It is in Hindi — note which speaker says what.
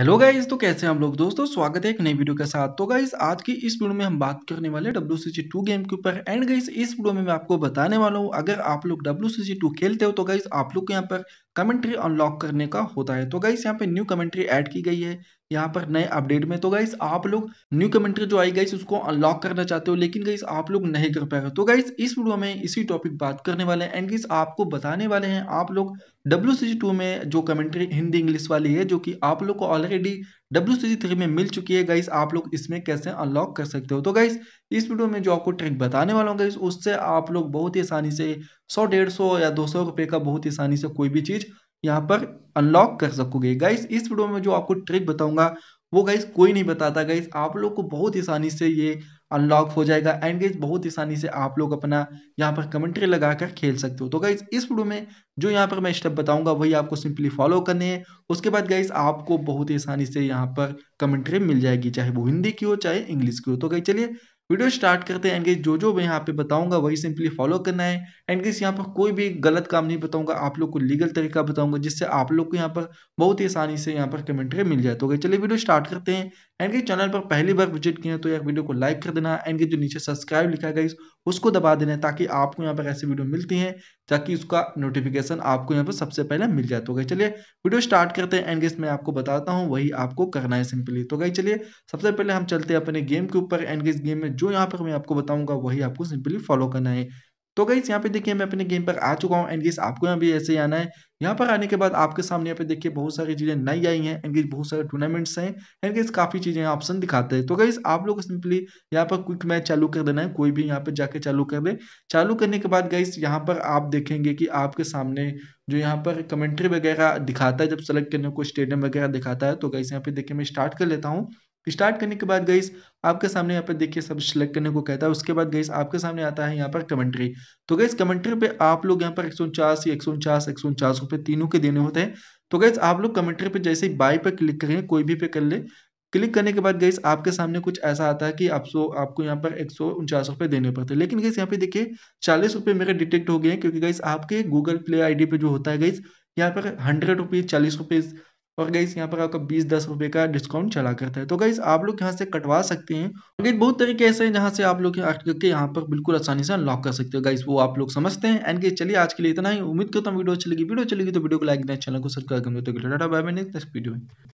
Speaker 1: हेलो गाइज तो कैसे हैं आप लोग दोस्तों स्वागत है एक नई वीडियो के साथ तो गाइज आज की इस वीडियो में हम बात करने वाले डब्ल्यू सी टू गेम के ऊपर एंड गाइज इस वीडियो में मैं आपको बताने वाला हूँ अगर आप लोग डब्ल्यू सी सी टू खेलते हो तो गाइज आप लोग को यहाँ पर कमेंट्री अनलॉक करने का होता है तो गाइज यहाँ पे न्यू कमेंट्री ऐड की गई है यहाँ पर नए अपडेट में तो गाइस आप लोग न्यू कमेंट्री जो आई गाइस उसको अनलॉक करना चाहते हो लेकिन गाइस आप लोग नहीं कर पाएगा तो गाइस इस वीडियो में इसी टॉपिक बात करने वाले हैं एंड गाइस आपको बताने वाले हैं आप लोग डब्ल्यू टू में जो कमेंट्री हिंदी इंग्लिश वाली है जो कि आप लोग को ऑलरेडी डब्ल्यू थ्री में मिल चुकी है गाइस आप लोग इसमें कैसे अनलॉक कर सकते हो तो गाइस इस वीडियो में जो आपको ट्रिक बताने वाला हूँ गाइस उससे आप लोग बहुत ही आसानी से सौ डेढ़ सौ या दो सौ रुपये का बहुत ही आसानी से कोई भी चीज़ यहाँ पर अनलॉक कर सकोगे गाइस इस वीडियो में जो आपको ट्रिक बताऊंगा वो गाइस कोई नहीं बताता गाइस आप लोग को बहुत आसानी से ये अनलॉक हो जाएगा एंड गाइस बहुत आसानी से आप लोग अपना यहाँ पर कमेंट्री लगा कर खेल सकते हो तो गाइस इस वीडियो में जो यहाँ पर मैं स्टेप बताऊंगा वही आपको सिंपली फॉलो करने हैं उसके बाद गाइस आपको बहुत आसानी से यहाँ पर कमेंट्री मिल जाएगी चाहे वो हिंदी की हो चाहे इंग्लिश की हो तो गाइस चलिए वीडियो स्टार्ट करते हैं एंड जो जो मैं यहाँ पे बताऊंगा वही सिंपली फॉलो करना है गेस यहाँ पर कोई भी गलत काम नहीं बताऊंगा आप लोग को लीगल तरीका बताऊंगा जिससे आप लोग को यहाँ पर बहुत ही आसानी से यहाँ पर कमेंट्री मिल जाए तो चलिए वीडियो स्टार्ट करते हैं एंड के चैनल पर पहली बार विजिट किए तो यार वीडियो को लाइक कर देना एंड के जो नीचे सब्सक्राइब लिखा गया उसको दबा देना ताकि आपको यहाँ पर ऐसी वीडियो मिलती हैं ताकि उसका नोटिफिकेशन आपको यहाँ पर सबसे पहले मिल जाए तो गई चलिए वीडियो स्टार्ट करते हैं एंड मैं आपको बताता हूँ वही आपको करना है सिंपली तो गई चलिए सबसे पहले हम चलते हैं अपने गेम के ऊपर एंड गेम में जो यहाँ पर मैं आपको बताऊंगा वही आपको सिंपली फॉलो करना है तो गई यहाँ पे देखिए मैं अपने गेम पर आ चुका हूँ एंड आपको यहाँ भी ऐसे आना है यहाँ पर आने के बाद आपके सामने यहाँ पे देखिए बहुत सारी चीज़ें नई आई हैं एंड बहुत सारे टूर्नामेंट्स हैं एंड गेस काफ़ी चीज़ें ऑप्शन दिखाते हैं तो गई आप लोग सिंपली यहाँ पर क्विक मैच चालू कर देना है कोई भी यहाँ पे जाके चालू कर दे चालू करने के बाद गई यहाँ पर आप देखेंगे कि आपके सामने जो यहाँ पर कमेंट्री वगैरह दिखाता है जब सेलेक्ट करने को स्टेडियम वगैरह दिखाता है तो गई यहाँ पे देखिए मैं स्टार्ट कर लेता हूँ स्टार्ट करने के बाद गईस आपके सामने यहाँ पर देखिए सब सिलेक्ट करने को कहता है उसके बाद गईस आपके सामने आता है यहाँ पर कमेंट्री तो गईस कमेंट्री पे आप लोग यहाँ पर एक सौ उनचास एक सौ उनचास एक सौ उनचास रुपए तीनों के देने होते हैं तो गईस आप लोग कमेंट्री पे जैसे ही बाई पर क्लिक करें कोई भी पे कर ले क्लिक करने के बाद गईस आपके सामने कुछ ऐसा आता है कि आप सो आपको यहाँ पर एक सौ उनचास रुपये देने पड़ते हैं लेकिन गईस यहाँ पे देखिए चालीस रुपये मेरे डिटेक्ट हो गए हैं क्योंकि गईस आपके गूगल प्ले आईडी पे जो होता है गईस यहाँ पर हंड्रेड रुपीज़ चालीस रुपीज़ और गाइस यहाँ पर आपका बीस दस रुपये का डिस्काउंट चला करता है तो गाइस आप लोग यहाँ से कटवा सकते हैं और गाइज बहुत तरीके ऐसे हैं जहाँ से आप लोग अर्थ करके यहाँ पर बिल्कुल आसानी से अनलॉक कर सकते हो गाइस वो आप लोग समझते हैं एंड गाइज चलिए आज के लिए इतना ही उम्मीद करता हूँ वीडियो अच्छी लगी वीडियो चलेगी तो वीडियो को लाइक दें चैनल को सब्सक्राइब कर दो तो डाटा बाय नेक्स्ट वीडियो में